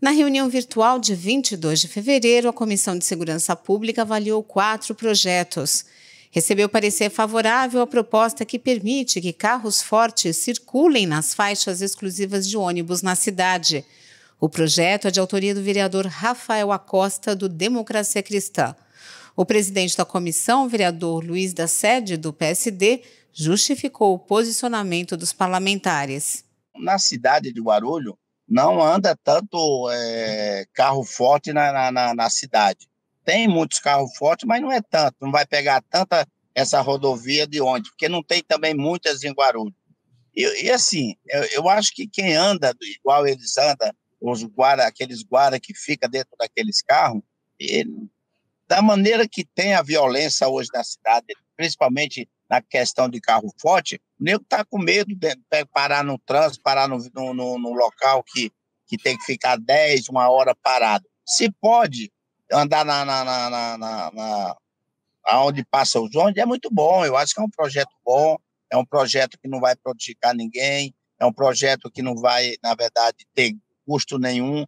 Na reunião virtual de 22 de fevereiro, a Comissão de Segurança Pública avaliou quatro projetos. Recebeu parecer favorável à proposta que permite que carros fortes circulem nas faixas exclusivas de ônibus na cidade. O projeto é de autoria do vereador Rafael Acosta, do Democracia Cristã. O presidente da comissão, vereador Luiz da Sede, do PSD, justificou o posicionamento dos parlamentares. Na cidade de Guarulhos, não anda tanto é, carro forte na, na, na, cidade. Tem muitos carros fortes, mas não é tanto. Não vai pegar tanta essa rodovia de onde, porque não tem também muitas em Guarulhos. E, e assim, eu, eu, acho que quem anda igual eles andam, os guarda, aqueles guarda que fica dentro daqueles carros, ele, da maneira que tem a violência hoje na cidade, principalmente na questão de carro forte, o nego está com medo de parar no trânsito, parar no, no, no, local que, que tem que ficar 10, uma hora parado. Se pode andar na, na, na, na, na onde passa os ônibus, é muito bom. Eu acho que é um projeto bom, é um projeto que não vai prejudicar ninguém, é um projeto que não vai, na verdade, ter custo nenhum.